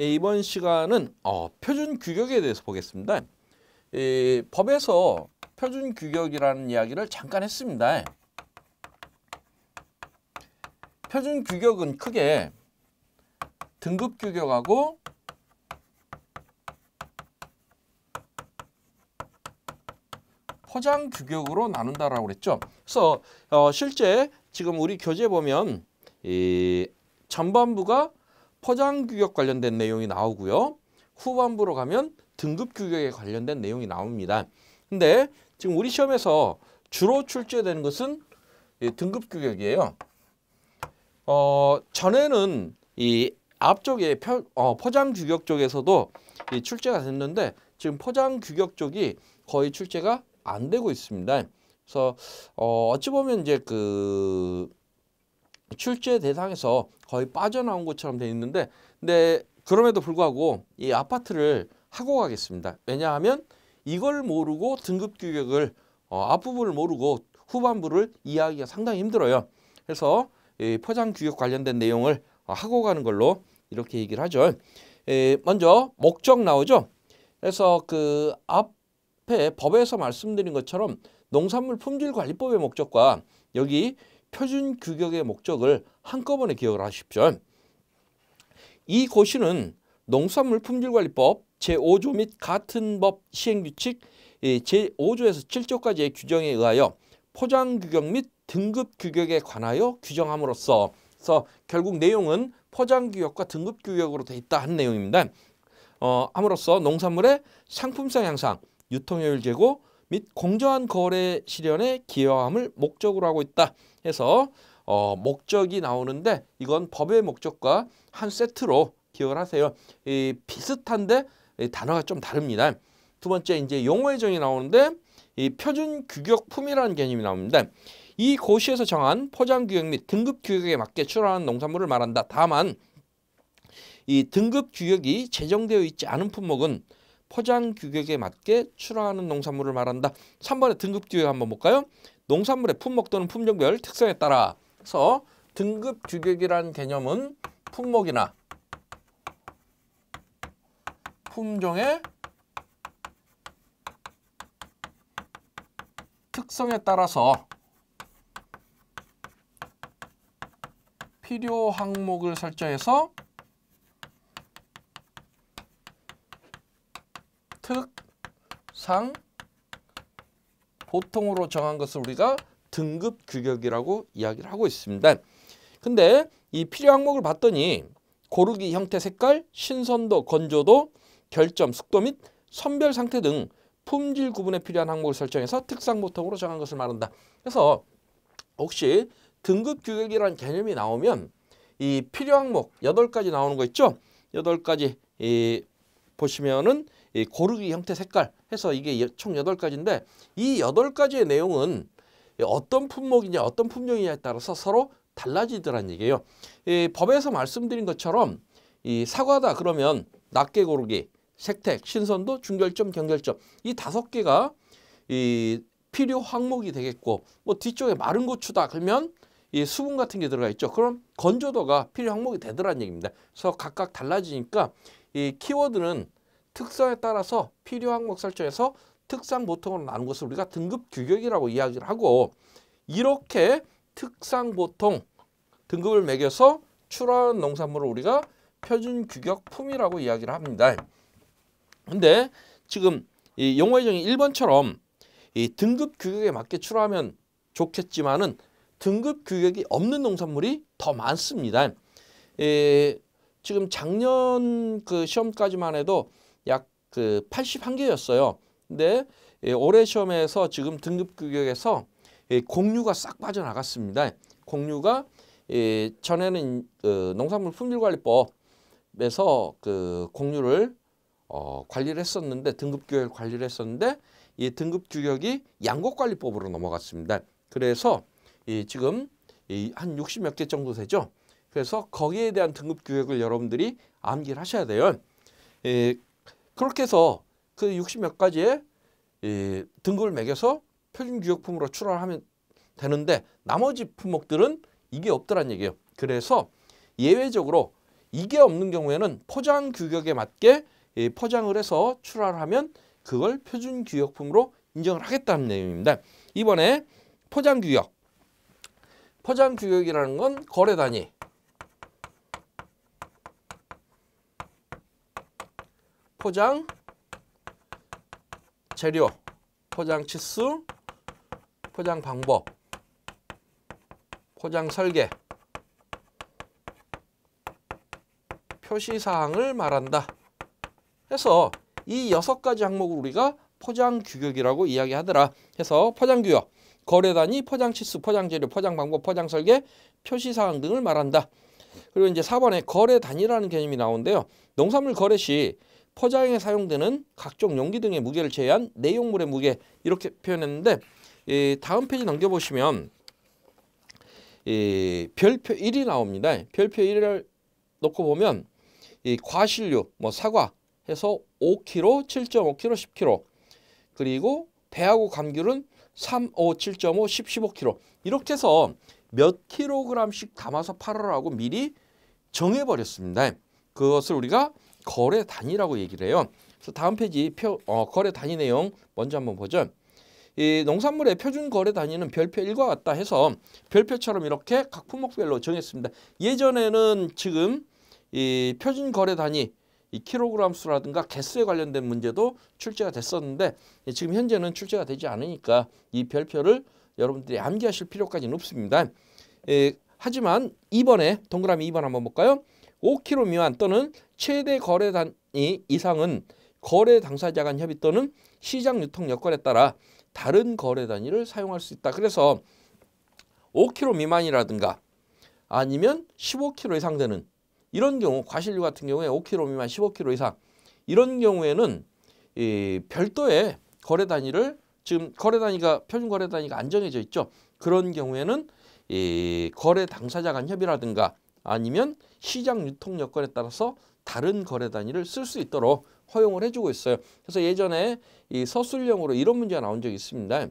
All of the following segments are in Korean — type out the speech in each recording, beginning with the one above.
예, 이번 시간은 어, 표준 규격에 대해서 보겠습니다. 예, 법에서 표준 규격이라는 이야기를 잠깐 했습니다. 표준 규격은 크게 등급 규격하고 포장 규격으로 나눈다라고 그랬죠. 그래서 어, 실제 지금 우리 교재 보면 이 전반부가 포장 규격 관련된 내용이 나오고요. 후반부로 가면 등급 규격에 관련된 내용이 나옵니다. 근데 지금 우리 시험에서 주로 출제되는 것은 등급 규격이에요. 어, 전에는 이 앞쪽에 표, 어, 포장 규격 쪽에서도 이 출제가 됐는데 지금 포장 규격 쪽이 거의 출제가 안 되고 있습니다. 그래서 어, 어찌 보면 이제 그 출제 대상에서 거의 빠져나온 것처럼 돼 있는데 근데 그럼에도 불구하고 이 아파트를 하고 가겠습니다. 왜냐하면 이걸 모르고 등급 규격을 어, 앞부분을 모르고 후반부를 이해하기가 상당히 힘들어요. 그래서 이 포장 규격 관련된 내용을 어, 하고 가는 걸로 이렇게 얘기를 하죠. 에, 먼저 목적 나오죠. 그래서 그 앞에 법에서 말씀드린 것처럼 농산물 품질관리법의 목적과 여기 표준 규격의 목적을 한꺼번에 기억을 하십시오. 이 고시는 농산물 품질관리법 제5조 및 같은 법 시행규칙 예, 제5조에서 7조까지의 규정에 의하여 포장 규격 및 등급 규격에 관하여 규정함으로써 그래서 결국 내용은 포장 규격과 등급 규격으로 돼 있다 한 내용입니다. 어, 함으로써 농산물의 상품성 향상, 유통효율 제고 및 공정한 거래 실현에 기여함을 목적으로 하고 있다. 해서 어, 목적이 나오는데 이건 법의 목적과 한 세트로 기억을 하세요. 이 비슷한데 이 단어가 좀 다릅니다. 두 번째 이제 용어의 정의 나오는데 이 표준 규격 품이라는 개념이 나옵니다. 이 고시에서 정한 포장 규격 및 등급 규격에 맞게 출하하는 농산물을 말한다. 다만 이 등급 규격이 제정되어 있지 않은 품목은 포장 규격에 맞게 출하하는 농산물을 말한다. 3번에 등급 규격 한번 볼까요? 농산물의 품목 또는 품종별 특성에 따라서 등급 규격이라는 개념은 품목이나 품종의 특성에 따라서 필요 항목을 설정해서 특상 보통으로 정한 것을 우리가 등급 규격이라고 이야기를 하고 있습니다. 근데 이 필요 항목을 봤더니 고르기 형태 색깔, 신선도, 건조도, 결점, 습도 및 선별 상태 등 품질 구분에 필요한 항목을 설정해서 특상 보통으로 정한 것을 말한다. 그래서 혹시 등급 규격이라는 개념이 나오면 이 필요 항목 여 가지 나오는 거 있죠? 여 가지 이 보시면은 이 고르기 형태 색깔 해서 이게 총8 가지인데이 8 가지의 내용은 어떤 품목이냐 어떤 품종이냐에 따라서 서로 달라지더란 얘기예요. 이 법에서 말씀드린 것처럼 이 사과다 그러면 낱개 고르기, 색택, 신선도, 중결점, 경결점 이 다섯 개가 이 필요 항목이 되겠고 뭐 뒤쪽에 마른 고추다 그러면 이 수분 같은 게 들어가 있죠. 그럼 건조도가 필요 항목이 되더란 얘기입니다. 그래서 각각 달라지니까 이 키워드는 특성에 따라서 필요 항목 설정에서 특상 보통으로 나눈 것을 우리가 등급 규격이라고 이야기를 하고 이렇게 특상 보통 등급을 매겨서 출하한 농산물을 우리가 표준 규격 품이라고 이야기를 합니다. 근데 지금 이 용어의 정의 1번처럼 이 등급 규격에 맞게 출하하면 좋겠지만은 등급 규격이 없는 농산물이 더 많습니다. 예, 지금 작년 그 시험까지만 해도 약그 81개였어요. 근데 예, 올해 시험에서 지금 등급 규격에서 예, 공유가 싹 빠져나갔습니다. 공유가 예, 전에는 그 농산물 품질관리법에서 그 공유를 어, 관리를 했었는데 등급 규격을 관리를 했었는데 이 등급 규격이 양곡관리법으로 넘어갔습니다. 그래서 이 지금 이한 60몇 개 정도 되죠. 그래서 거기에 대한 등급 규격을 여러분들이 암기를 하셔야 돼요. 예, 그렇게 해서 그 60몇 가지의 이 등급을 매겨서 표준규격품으로 출하하면 되는데 나머지 품목들은 이게 없더란 얘기예요. 그래서 예외적으로 이게 없는 경우에는 포장 규격에 맞게 포장을 해서 출하를 하면 그걸 표준 규격품으로 인정을 하겠다는 내용입니다. 이번에 포장 규격. 포장 규격이라는 건 거래 단위, 포장 재료, 포장 치수, 포장 방법, 포장 설계, 표시사항을 말한다. 해서 이 여섯 가지 항목을 우리가 포장 규격이라고 이야기하더라. 해서 포장 규격, 거래 단위, 포장 치수, 포장 재료, 포장 방법, 포장 설계, 표시사항 등을 말한다. 그리고 이제 4번에 거래 단위라는 개념이 나오는데요. 농산물 거래 시 포장에 사용되는 각종 용기 등의 무게를 제외한 내용물의 무게 이렇게 표현했는데 이 다음 페이지 넘겨보시면 이 별표 1이 나옵니다. 별표 1을 놓고 보면 이 과실류, 뭐 사과 해서 5kg, 7.5kg, 10kg 그리고 배하고 감귤은 3, 5, 7.5, 10, 15kg 이렇게 해서 몇 킬로그램씩 담아서 팔으라고 미리 정해버렸습니다. 그것을 우리가 거래 단위라고 얘기를 해요. 그래서 다음 페이지 표, 어, 거래 단위 내용 먼저 한번 보죠. 이 농산물의 표준 거래 단위는 별표 1과 같다 해서 별표처럼 이렇게 각 품목별로 정했습니다. 예전에는 지금 이 표준 거래 단위 이 킬로그램 수라든가 개수에 관련된 문제도 출제가 됐었는데 지금 현재는 출제가 되지 않으니까 이 별표를 여러분들이 암기하실 필요까지는 없습니다. 에, 예, 하지만 이번에 동그라미 2번 한번 볼까요? 5km 미만 또는 최대 거래 단위 이상은 거래 당사자 간 협의 또는 시장 유통 여건에 따라 다른 거래 단위를 사용할 수 있다. 그래서 5km 미만이라든가 아니면 15km 이상 되는 이런 경우 과실류 같은 경우에 5km 미만 15km 이상 이런 경우에는 이 별도의 거래 단위를 지금 거래 단위가 표준 거래 단위가 안정해져 있죠. 그런 경우에는 이 거래 당사자 간 협의라든가 아니면 시장 유통 여건에 따라서 다른 거래 단위를 쓸 수 있도록 허용을 해주고 있어요. 그래서 예전에 이 서술형으로 이런 문제가 나온 적이 있습니다.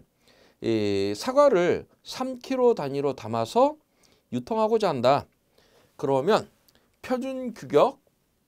이 사과를 3kg 단위로 담아서 유통하고자 한다. 그러면 표준 규격,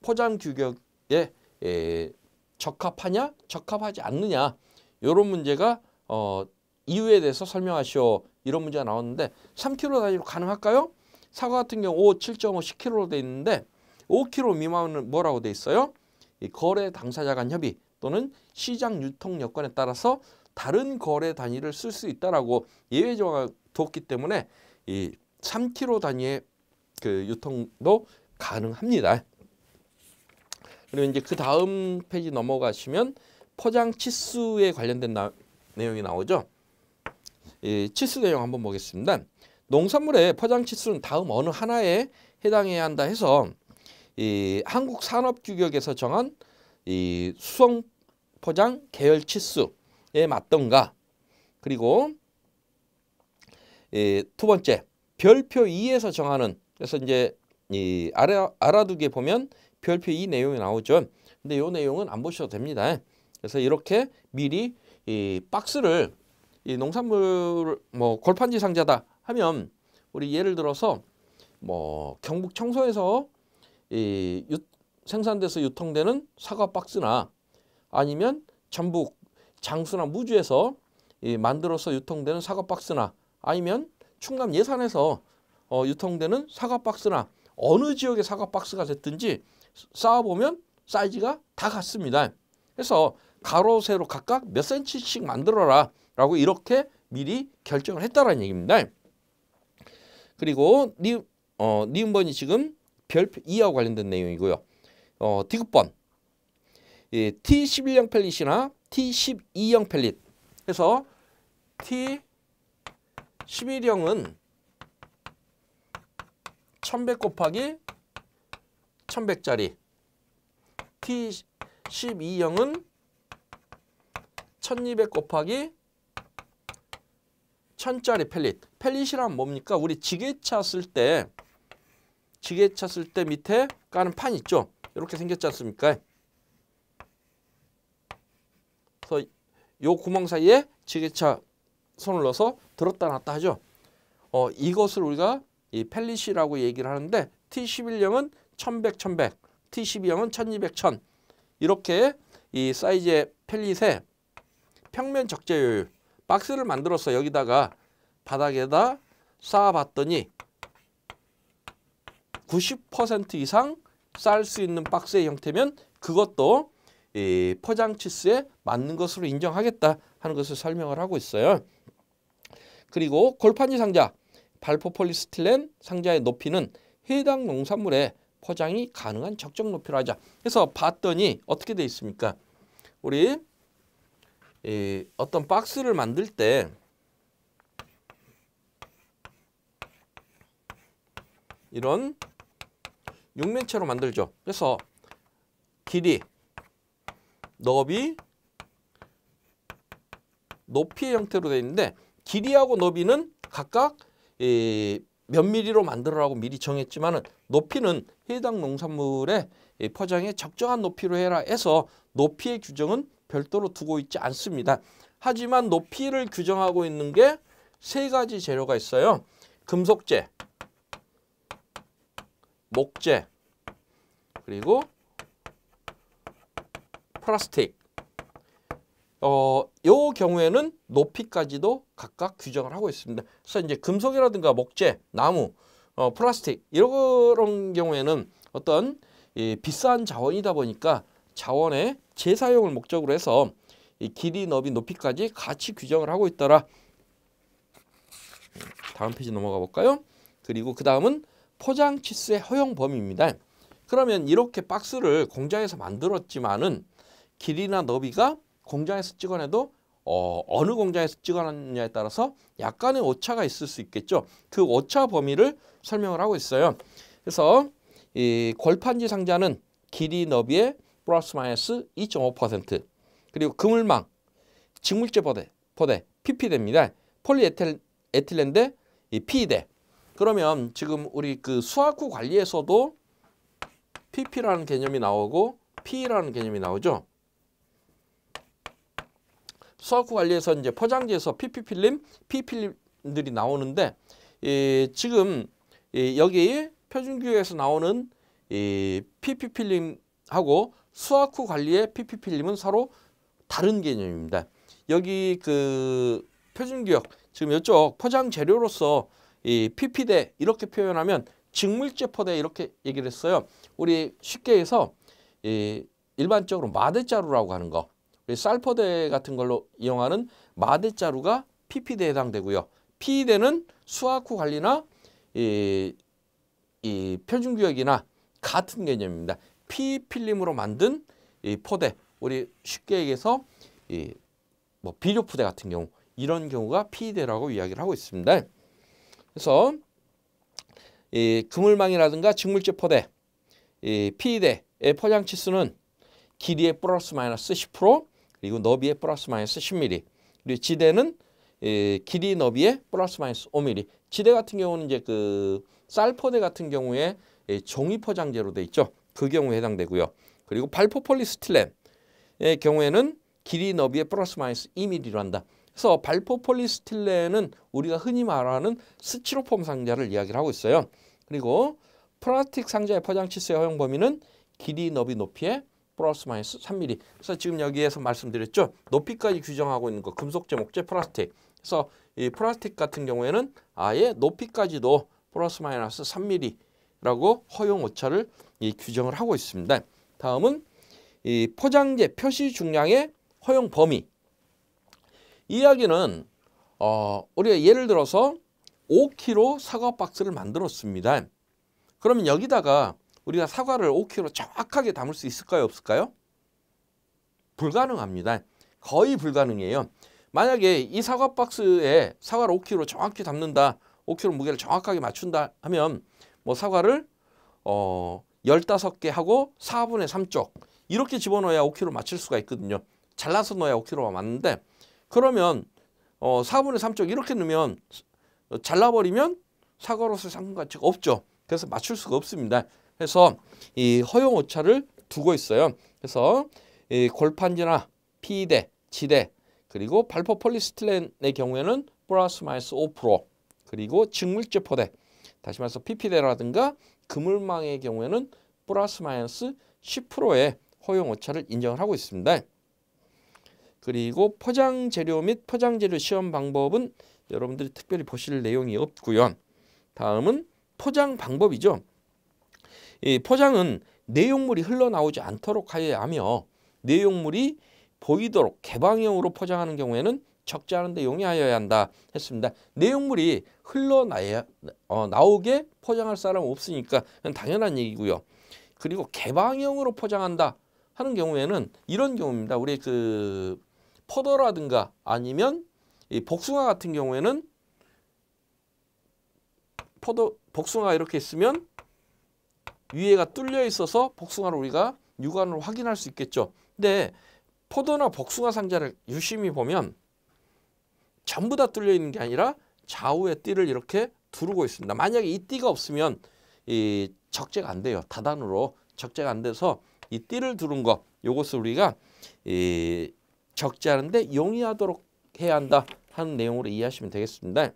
포장 규격에 에, 적합하냐, 적합하지 않느냐 이런 문제가 어, 이유에 대해서 설명하시오 이런 문제가 나왔는데 3kg 단위로 가능할까요? 사과 같은 경우 5, 7.5, 10kg로 돼 있는데 5kg 미만은 뭐라고 돼 있어요? 이 거래 당사자 간 협의 또는 시장 유통 여건에 따라서 다른 거래 단위를 쓸 수 있다라고 예외 조항을 뒀기 때문에 이 3kg 단위의 그 유통도 가능합니다. 그리고 이제 그 다음 페이지 넘어가시면 포장 치수에 관련된 나, 내용이 나오죠. 이 치수 내용 한번 보겠습니다. 농산물의 포장 치수는 다음 어느 하나에 해당해야 한다 해서 이 한국 산업 규격에서 정한 이 수성 포장 계열 치수에 맞던가 그리고 이두 번째 별표 2에서 정하는 그래서 이제 이 알아, 알아두게 보면 별표 2 내용이 나오죠. 근데 요 내용은 안 보셔도 됩니다. 그래서 이렇게 미리 이 박스를 이 농산물 뭐 골판지 상자다 하면 우리 예를 들어서 뭐 경북 청소에서 이 유, 생산돼서 유통되는 사과 박스나 아니면 전북 장수나 무주에서 이 만들어서 유통되는 사과 박스나 아니면 충남 예산에서 어, 유통되는 사과 박스나 어느 지역의 사과 박스가 됐든지 쌓아보면 사이즈가 다 같습니다. 그래서 가로 세로 각각 몇 센치씩 만들어라 라고 이렇게 미리 결정을 했다라는 얘기입니다. 그리고 리, 어, 니은번이 지금 별2와 관련된 내용이고요. 어, 디귿번 예, T11형 펠릿이나 T12형 펠릿 해서 T11형은 1100 곱하기 1100짜리 T12형은 1200 곱하기 천짜리 펠릿. 펠릿이란 뭡니까? 우리 지게차 쓸때 지게차 쓸 때 밑에 까는 판 있죠. 이렇게 생겼지 않습니까? 그래서 요 구멍 사이에 지게차 손을 넣어서 들었다 놨다 하죠. 어, 이것을 우리가 이 펠릿이라고 얘기를 하는데 T11형은 1100, 1100, T12형은 1200, 1000 이렇게 이 사이즈의 펠릿의 평면 적재 요율 박스를 만들어서 여기다가 바닥에다 쌓아봤더니 90% 이상 쌓을 수 있는 박스의 형태면 그것도 이 포장 치스에 맞는 것으로 인정하겠다 하는 것을 설명을 하고 있어요. 그리고 골판지 상자, 발포 폴리스틸렌 상자의 높이는 해당 농산물에 포장이 가능한 적정 높이로 하자. 그래서 봤더니 어떻게 되어 있습니까? 우리 이 어떤 박스를 만들 때 이런 육면체로 만들죠. 그래서 길이, 너비, 높이의 형태로 되어 있는데 길이하고 너비는 각각 몇 미리로 만들어라고 미리 정했지만 높이는 해당 농산물의 포장에 적정한 높이로 해라 해서 높이의 규정은 별도로 두고 있지 않습니다. 하지만 높이를 규정하고 있는 게 세 가지 재료가 있어요. 금속재, 목재, 그리고 플라스틱. 어, 요 경우에는 높이까지도 각각 규정을 하고 있습니다. 그래서 이제 금속이라든가 목재, 나무, 어, 플라스틱 이런 경우에는 어떤 이 비싼 자원이다 보니까 자원의 재사용을 목적으로 해서 길이, 너비, 높이까지 같이 규정을 하고 있더라. 다음 페이지 넘어가 볼까요? 그리고 그 다음은 포장 치수의 허용 범위입니다. 그러면 이렇게 박스를 공장에서 만들었지만은 길이나 너비가 공장에서 찍어내도 어, 어느 공장에서 찍어놨느냐에 따라서 약간의 오차가 있을 수 있겠죠. 그 오차 범위를 설명을 하고 있어요. 그래서 이 골판지 상자는 길이 너비의 플러스 마이너스 2.5% 그리고 그물망, 직물질 포대, 포대 PP대입니다. 폴리에틸 에틸랜드 이 PE대 그러면 지금 우리 그 수학후 관리에서도 PP라는 개념이 나오고 PE라는 개념이 나오죠. 수학후 관리에서 이제 포장지에서 PP 필름, PP 필름들이 나오는데 예, 지금 예, 여기 표준교육에서 나오는 이 PP 필름하고 수학 후 관리의 PPP림은 서로 다른 개념입니다. 여기 그 표준기억 지금 이쪽 포장 재료로서 이 PP대 이렇게 표현하면 직물제포대 이렇게 얘기를 했어요. 우리 쉽게 해서 이 일반적으로 마대자루라고 하는 거 우리 쌀포대 같은 걸로 이용하는 마대자루가 PP대에 해당되고요. PE대는 수학 후 관리나 이, 이 표준구역이나 같은 개념입니다. 피 필름으로 만든 이 포대 우리 쉽게 얘기해서 이뭐 비료 포대 같은 경우 이런 경우가 피대라고 이야기를 하고 있습니다. 그래서 이 그물망이라든가 직물질 포대 이피대의 포장 치수는 길이의 플러스 마이너스 10% 그리고 너비의 플러스 마이너스 10mm 그리고 지대는 이 길이 너비의 플러스 마이너스 5mm 지대 같은 경우는 이제 그 쌀포대 같은 경우에 예, 종이 포장재로 돼 있죠. 그 경우에 해당되고요. 그리고 발포폴리스틸렌의 경우에는 길이 너비의 플러스 마이너스 2mm로 한다. 그래서 발포폴리스틸렌은 우리가 흔히 말하는 스티로폼 상자를 이야기를 하고 있어요. 그리고 플라스틱 상자의 포장 치수의 허용 범위는 길이 너비 높이의 플러스 마이너스 3mm. 그래서 지금 여기에서 말씀드렸죠. 높이까지 규정하고 있는 거금속제 목재, 플라스틱. 그래서 이 플라스틱 같은 경우에는 아예 높이까지도 플러스 마이너스 3mm 라고 허용 오차를 이 규정을 하고 있습니다. 다음은 이 포장재 표시 중량의 허용 범위 이 이야기는 어, 우리가 예를 들어서 5kg 사과 박스를 만들었습니다. 그러면 여기다가 우리가 사과를 5kg 정확하게 담을 수 있을까요? 없을까요? 불가능합니다. 거의 불가능해요. 만약에 이 사과 박스에 사과를 5kg 정확히 담는다. 5kg 무게를 정확하게 맞춘다 하면 뭐 사과를 어 15개 하고 4분의 3쪽 이렇게 집어넣어야 5kg 맞출 수가 있거든요. 잘라서 넣어야 5kg가 맞는데 그러면 어 4분의 3쪽 이렇게 넣으면 어, 잘라버리면 사과로서 의 상관가치가 없죠. 그래서 맞출 수가 없습니다. 그래서 이 허용 오차를 두고 있어요. 그래서 이 골판지나 피대, 지대 그리고 발포 폴리스틸렌의 경우에는 플러스 마이너스 5% 그리고 직물제 포대 다시 말해서 p p d 라든가 그물망의 경우에는 플러스 마이너스 10%의 허용 오차를 인정을 하고 있습니다. 그리고 포장 재료 및 포장 재료 시험 방법은 여러분들이 특별히 보실 내용이 없고요. 다음은 포장 방법이죠. 이 포장은 내용물이 흘러나오지 않도록 하여야 하며 내용물이 보이도록 개방형으로 포장하는 경우에는 적지않은데 용이하여야 한다 했습니다. 내용물이 흘러나야 어, 나오게 포장할 사람 없으니까 당연한 얘기고요. 그리고 개방형으로 포장한다 하는 경우에는 이런 경우입니다. 우리 그 포도라든가 아니면 이 복숭아 같은 경우에는 포도 복숭아 이렇게 있으면 위에가 뚫려 있어서 복숭아를 우리가 육안으로 확인할 수 있겠죠. 근데 포도나 복숭아 상자를 유심히 보면 전부 다 뚫려 있는 게 아니라 좌우의 띠를 이렇게 두르고 있습니다. 만약에 이 띠가 없으면 이 적재가 안 돼요. 다단으로 적재가 안 돼서 이 띠를 두른 거 요것을 우리가 이 적재하는데 용이하도록 해야 한다 하는 내용으로 이해하시면 되겠습니다.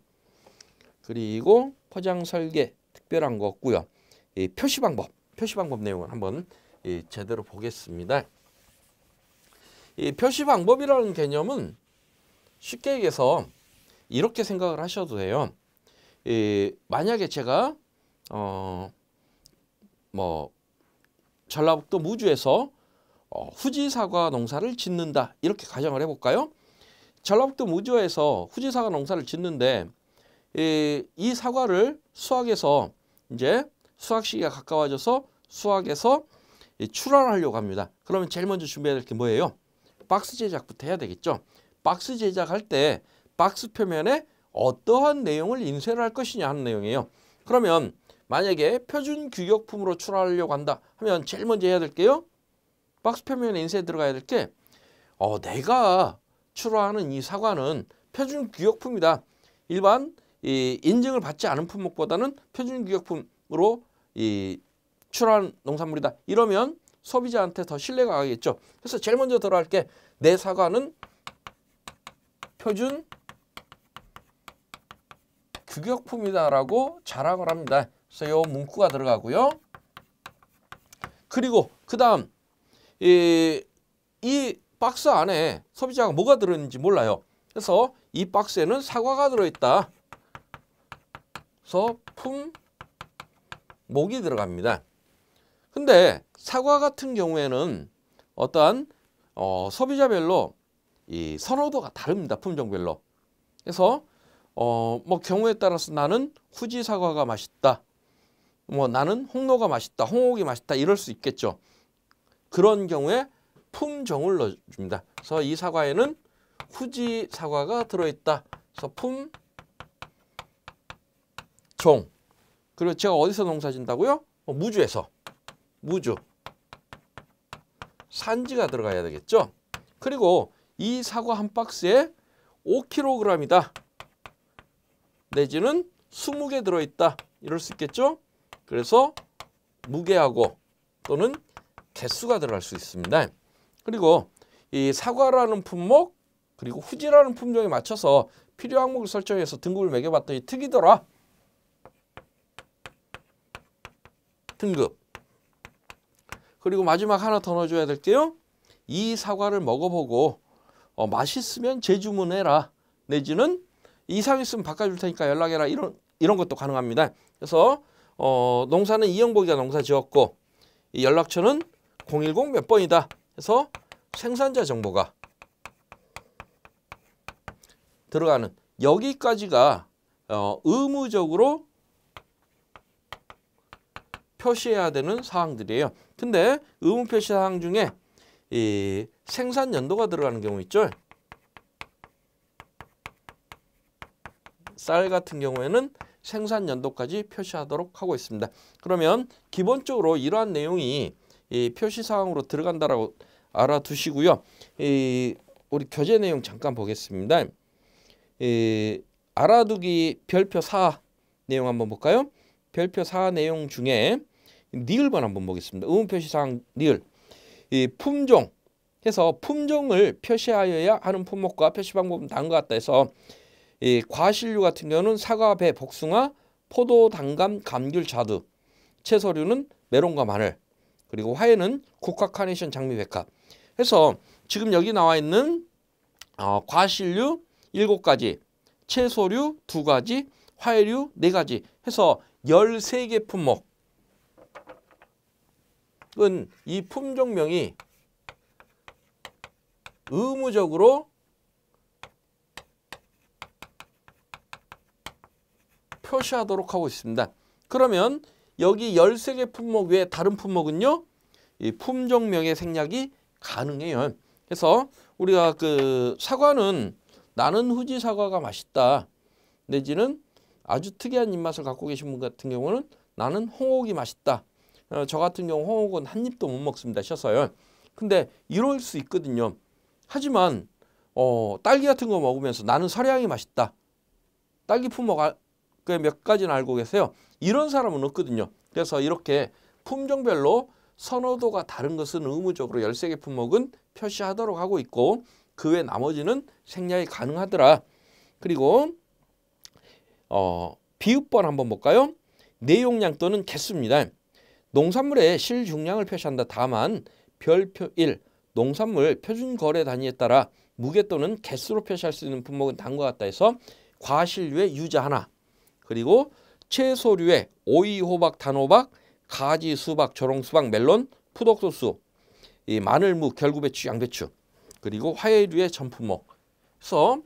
그리고 포장 설계 특별한 거 없고요. 이 표시 방법, 표시 방법 내용을 한번 이 제대로 보겠습니다. 이 표시 방법이라는 개념은 쉽게 얘기해서 이렇게 생각을 하셔도 돼요. 이, 만약에 제가 어, 뭐 전라북도 무주에서 어, 후지 사과 농사를 짓는다 이렇게 가정을 해볼까요? 전라북도 무주에서 후지 사과 농사를 짓는데 이, 이 사과를 수확해서 이제 수확 시기가 가까워져서 수확해서 출하하려고 합니다. 그러면 제일 먼저 준비해야 될 게 뭐예요? 박스 제작부터 해야 되겠죠. 박스 제작할 때 박스 표면에 어떠한 내용을 인쇄를 할 것이냐 하는 내용이에요. 그러면 만약에 표준 규격품으로 출하하려고 한다 하면 제일 먼저 해야 될게요. 박스 표면에 인쇄 들어가야 될 게 어, 내가 출하하는 이 사과는 표준 규격품이다. 일반 이 인증을 받지 않은 품목보다는 표준 규격품으로 이 출하한 농산물이다. 이러면 소비자한테 더 신뢰가 가겠죠. 그래서 제일 먼저 들어갈 게 내 사과는 표준 규격품이다라고 자랑을 합니다. 그래서 요 문구가 들어가고요. 그리고 그 다음 이, 이 박스 안에 소비자가 뭐가 들어있는지 몰라요. 그래서 이 박스에는 사과가 들어있다. 그래서 품목이 들어갑니다. 근데 사과 같은 경우에는 어떠한 어, 소비자별로 이 선호도가 다릅니다. 품종별로. 그래서 어뭐 경우에 따라서 나는 후지 사과가 맛있다. 뭐 나는 홍로가 맛있다. 홍옥이 맛있다. 이럴 수 있겠죠. 그런 경우에 품종을 넣어줍니다. 그래서 이 사과에는 후지 사과가 들어있다. 그래서 품, 종. 그리고 제가 어디서 농사 진다고요? 어, 뭐 무주에서. 무주. 산지가 들어가야 되겠죠? 그리고 이 사과 한 박스에 5kg이다. 내지는 20개 들어있다. 이럴 수 있겠죠? 그래서 무게하고 또는 개수가 들어갈 수 있습니다. 그리고 이 사과라는 품목 그리고 후지라는 품종에 맞춰서 필요 항목을 설정해서 등급을 매겨봤더니 특이더라. 등급. 그리고 마지막 하나 더 넣어줘야 될게요. 이 사과를 먹어보고 어, 맛있으면 재주문해라. 내지는 이상 있으면 바꿔줄 테니까 연락해라. 이런 이런 것도 가능합니다. 그래서 어, 농사는 이영복이가 농사 지었고 이 연락처는 010 몇 번이다. 해서 생산자 정보가 들어가는 여기까지가 어, 의무적으로 표시해야 되는 사항들이에요. 근데 의무 표시 사항 중에 이 생산 연도가 들어가는 경우 있죠. 쌀 같은 경우에는 생산 연도까지 표시하도록 하고 있습니다. 그러면 기본적으로 이러한 내용이 표시 사항으로 들어간다라고 알아두시고요. 이 우리 교재 내용 잠깐 보겠습니다. 이 알아두기 별표 4 내용 한번 볼까요? 별표 4 내용 중에 니을번 한번 보겠습니다. 의문표시 사항 니을 이 품종 해서 품종을 표시하여야 하는 품목과 표시 방법은 다음것 같다 해서 이 과실류 같은 경우는 사과, 배, 복숭아, 포도, 당감, 감귤, 자두 채소류는 메론과 마늘 그리고 화해는 국화, 카네이션, 장미, 백합 해서 지금 여기 나와 있는 어, 과실류 7 가지 채소류 2가지화해류4가지 해서 1 3개 품목은 이 품종명이 의무적으로 표시하도록 하고 있습니다. 그러면 여기 13개 품목 외에 다른 품목은요. 이 품종명의 생략이 가능해요. 그래서 우리가 그 사과는 나는 후지 사과가 맛있다. 내지는 아주 특이한 입맛을 갖고 계신 분 같은 경우는 나는 홍옥이 맛있다. 어, 저 같은 경우 홍옥은 한 입도 못 먹습니다. 쉬서요 근데 이럴 수 있거든요. 하지만 어, 딸기 같은 거 먹으면서 나는 서량이 맛있다. 딸기 품목 아, 몇 가지는 알고 계세요. 이런 사람은 없거든요. 그래서 이렇게 품종별로 선호도가 다른 것은 의무적으로 13개 품목은 표시하도록 하고 있고 그 외 나머지는 생략이 가능하더라. 그리고 어, 비읍번 한번 볼까요? 내용량 또는 개수입니다. 농산물의 실중량을 표시한다. 다만 별표 1, 농산물 표준 거래 단위에 따라 무게 또는 개수로 표시할 수 있는 품목은 다음과 같다 해서 과실류의 유자 하나 그리고 채소류의 오이, 호박, 단호박, 가지, 수박, 조롱수박, 멜론, 푸독소수, 이 마늘, 무, 결구배추, 양배추 그리고 화해류의 전품목 그래서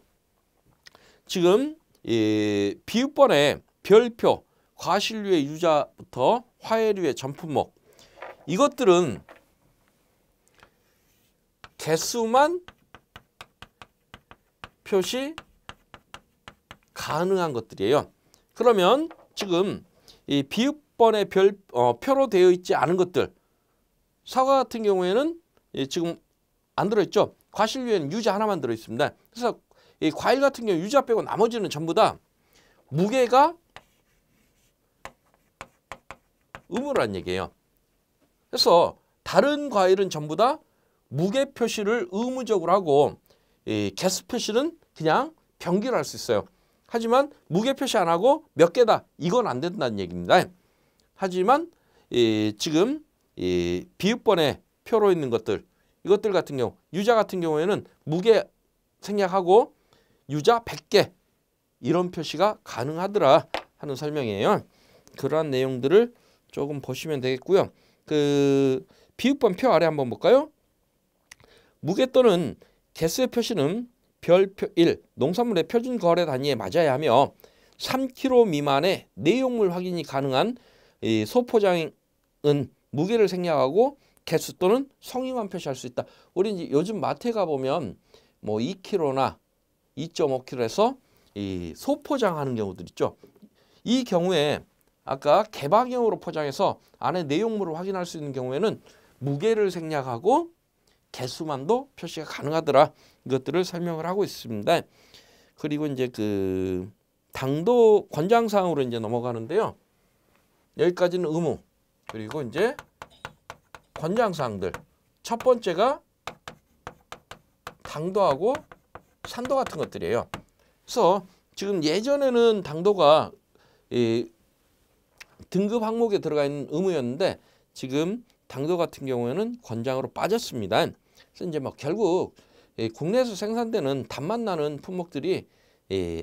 지금 이 비읍번에 별표 과실류의 유자부터 화해류의 전품목 이것들은 개수만 표시 가능한 것들이에요. 그러면 지금 이 비읍번의 별, 어, 표로 되어 있지 않은 것들 사과 같은 경우에는 예, 지금 안 들어있죠. 과실위에는 유자 하나만 들어있습니다. 그래서 이 과일 같은 경우 유자 빼고 나머지는 전부 다 무게가 음으로란 얘기예요. 그래서 다른 과일은 전부 다 무게 표시를 의무적으로 하고 이 개수 표시는 그냥 변기를 할수 있어요. 하지만 무게 표시 안 하고 몇 개다 이건 안 된다는 얘기입니다. 하지만 이 지금 이 비읍번에 표로 있는 것들 이것들 같은 경우 유자 같은 경우에는 무게 생략하고 유자 100개 이런 표시가 가능하더라 하는 설명이에요. 그러한 내용들을 조금 보시면 되겠고요. 그 비읍번 표 아래 한번 볼까요? 무게 또는 개수의 표시는 별표 1 농산물의 표준 거래 단위에 맞아야 하며 3kg 미만의 내용물 확인이 가능한 소포장은 무게를 생략하고 개수 또는 성의만 표시할 수 있다. 우리 이제 요즘 마트에 가보면 뭐 2kg나 2.5kg에서 이 소포장하는 경우들 있죠. 이 경우에 아까 개방형으로 포장해서 안에 내용물을 확인할 수 있는 경우에는 무게를 생략하고 개수만도 표시가 가능하더라. 이것들을 설명을 하고 있습니다. 그리고 이제 그 당도 권장 사항으로 이제 넘어가는데요. 여기까지는 의무. 그리고 이제 권장 사항들. 첫 번째가 당도하고 산도 같은 것들이에요. 그래서 지금 예전에는 당도가 이 등급 항목에 들어가 있는 의무였는데 지금 당도 같은 경우에는 권장으로 빠졌습니다. 그래서 이제 막 결국 국내에서 생산되는 단맛 나는 품목들이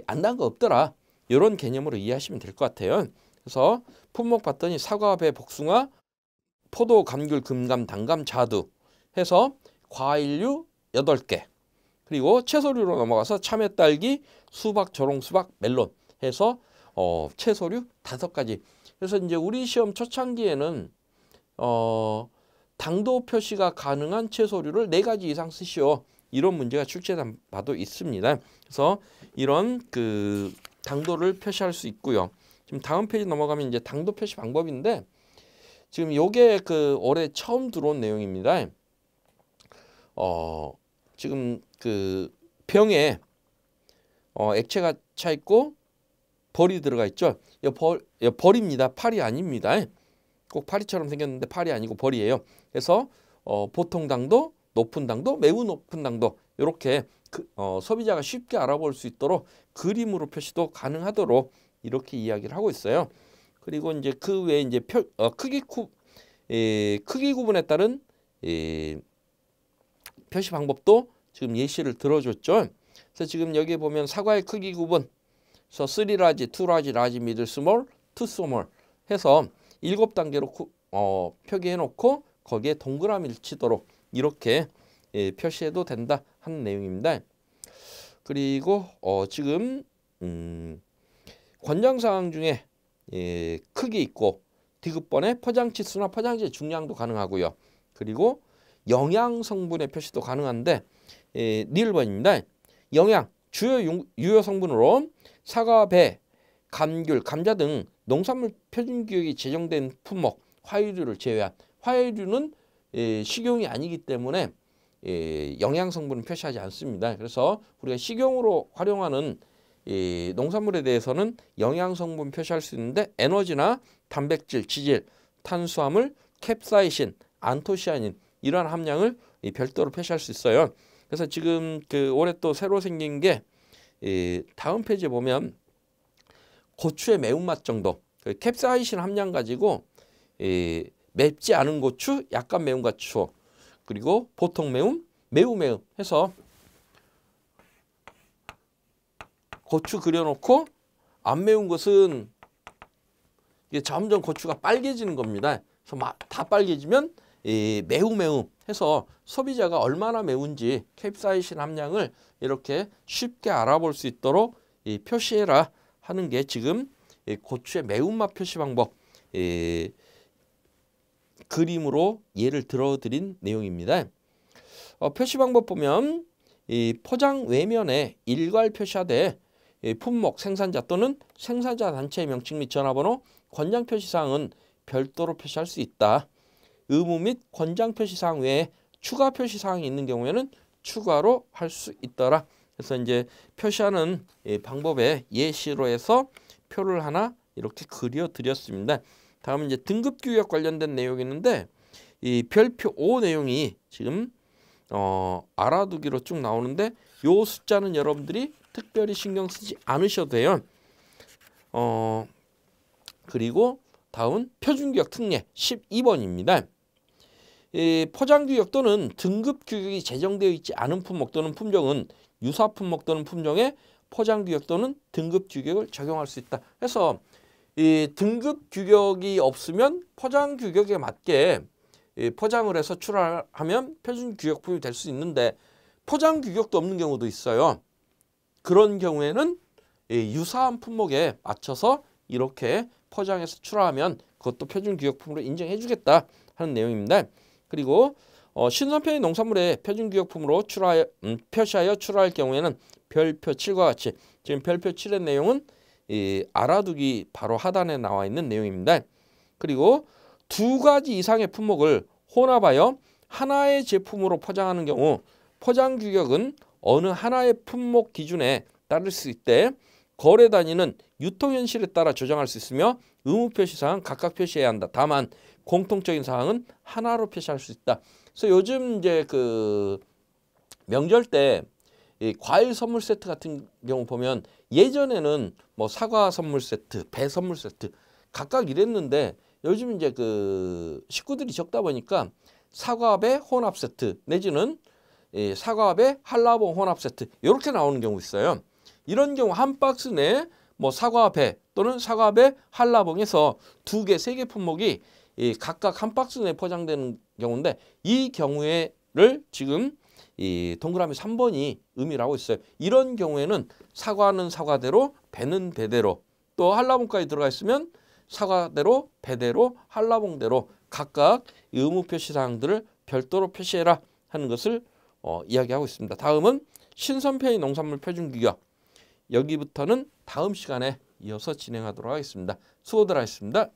안단거 없더라. 이런 개념으로 이해하시면 될 것 같아요. 그래서 품목 봤더니 사과, 배, 복숭아, 포도, 감귤, 금감, 단감, 자두 해서 과일류 여개 그리고 채소류로 넘어가서 참외, 딸기, 수박, 저롱, 수박, 멜론 해서 어, 채소류 다 가지 그래서 이제 우리 시험 초창기에는 어, 당도 표시가 가능한 채소류를 네 가지 이상 쓰시오. 이런 문제가 출제된 바도 있습니다. 그래서 이런 그 당도를 표시할 수 있고요. 지금 다음 페이지 넘어가면 이제 당도 표시 방법인데 지금 요게 그 올해 처음 들어온 내용입니다. 어, 지금 그 병에 어, 액체가 차 있고 벌이 들어가 있죠. 이 벌, 이 벌입니다. 팔이 아닙니다. 꼭 파리처럼 생겼는데 파리 아니고 벌이에요. 그래서 어, 보통 당도 높은 당도 매우 높은 당도 이렇게 그, 어, 소비자가 쉽게 알아볼 수 있도록 그림으로 표시도 가능하도록 이렇게 이야기를 하고 있어요. 그리고 이제 그 외에 이제 표, 어, 크기 구 에, 예, 크기 구분에 따른 에, 예, 표시 방법도 지금 예시를 들어줬죠. 그래서 지금 여기 보면 사과의 크기 구분, 그래서 쓰리 라지, 투 라지, 라지 미들 스몰, 투 스몰 해서 일곱 단계로 어, 표기해 놓고 거기에 동그라미를 치도록 이렇게 예, 표시해도 된다 하는 내용입니다. 그리고 어, 지금 음, 권장사항 중에 예, 크기 있고 디귿번에 포장치수나 포장지의 중량도 가능하고요. 그리고 영양 성분의 표시도 가능한데 예, 니번입니다 영양 주요 유, 효 성분으로 사과, 배, 감귤, 감자 등 농산물 표준 규격이 제정된 품목, 화훼류를 제외한 화훼류는 에, 예, 식용이 아니기 때문에 에, 예, 영양 성분은 표시하지 않습니다. 그래서 우리가 식용으로 활용하는 이 예, 농산물에 대해서는 영양 성분 표시할 수 있는데 에너지나 단백질, 지질, 탄수화물, 캡사이신, 안토시아닌 이러한 함량을 별도로 표시할 수 있어요. 그래서 지금 그 올해 또 새로 생긴 게이 다음 페이지에 보면 고추의 매운맛 정도 그 캡사이신 함량 가지고 이 맵지 않은 고추, 약간 매운 고추 그리고 보통 매운 매우 매운 해서 고추 그려놓고 안 매운 것은 이게 점점 고추가 빨개지는 겁니다. 그래서 다 빨개지면 이 매우 매움 해서 소비자가 얼마나 매운지 캡사이신 함량을 이렇게 쉽게 알아볼 수 있도록 이 표시해라. 하는 게 지금 예, 고추의 매운맛 표시 방법 에, 예, 그림으로 예를 들어드린 내용입니다. 어, 표시 방법 보면 이 포장 외면에 일괄 표시하되 품목 생산자 또는 생산자 단체의 명칭 및 전화번호 권장 표시사항은 별도로 표시할 수 있다. 의무 및 권장 표시사항 외에 추가 표시사항이 있는 경우에는 추가로 할 수 있더라. 그래서 이제 표시하는 방법의 예시로 해서 표를 하나 이렇게 그려 드렸습니다. 다음은 이제 등급 규격 관련된 내용이 있는데 이 별표 5 내용이 지금 어, 알아두기로 쭉 나오는데 요 숫자는 여러분들이 특별히 신경 쓰지 않으셔도 돼요. 어, 그리고 다음은 표준규격 특례 12번입니다. 이 포장 규격 또는 등급 규격이 제정되어 있지 않은 품목 또는 품종은 유사 품목 또는 품종의 포장 규격 또는 등급 규격을 적용할 수 있다. 그래서 이 등급 규격이 없으면 포장 규격에 맞게 포장을 해서 출하하면 표준 규격품이 될 수 있는데 포장 규격도 없는 경우도 있어요. 그런 경우에는 유사한 품목에 맞춰서 이렇게 포장해서 출하하면 그것도 표준 규격품으로 인정해 주겠다 하는 내용입니다. 그리고 어, 신선편의 농산물에 표준규격품으로 출하하여, 음, 표시하여 출하할 경우에는 별표 7과 같이 지금 별표 7의 내용은 이 알아두기 바로 하단에 나와 있는 내용입니다. 그리고 두 가지 이상의 품목을 혼합하여 하나의 제품으로 포장하는 경우 포장 규격은 어느 하나의 품목 기준에 따를 수 있되 거래 단위는 유통 현실에 따라 조정할 수 있으며 의무 표시 사항 각각 표시해야 한다. 다만 공통적인 사항은 하나로 표시할 수 있다. 그래서 요즘 이제 그 명절 때 이 과일 선물 세트 같은 경우 보면 예전에는 뭐 사과 선물 세트, 배 선물 세트 각각 이랬는데 요즘 이제 그 식구들이 적다 보니까 사과배 혼합 세트 내지는 이 사과배 한라봉 혼합 세트 이렇게 나오는 경우 있어요. 이런 경우 한 박스 내 뭐 사과배 또는 사과배 한라봉에서 두 개, 세 개 품목이 이 각각 한 박스 내에 포장되는 경우인데 이경우를 지금 이 동그라미 3번이 의미를 하고 있어요. 이런 경우에는 사과는 사과대로 배는 배대로 또 한라봉까지 들어가 있으면 사과대로 배대로 한라봉대로 각각 의무 표시 사항들을 별도로 표시해라 하는 것을 어, 이야기하고 있습니다. 다음은 신선페의 농산물 표준 규격 여기부터는 다음 시간에 이어서 진행하도록 하겠습니다. 수고들 하셨습니다.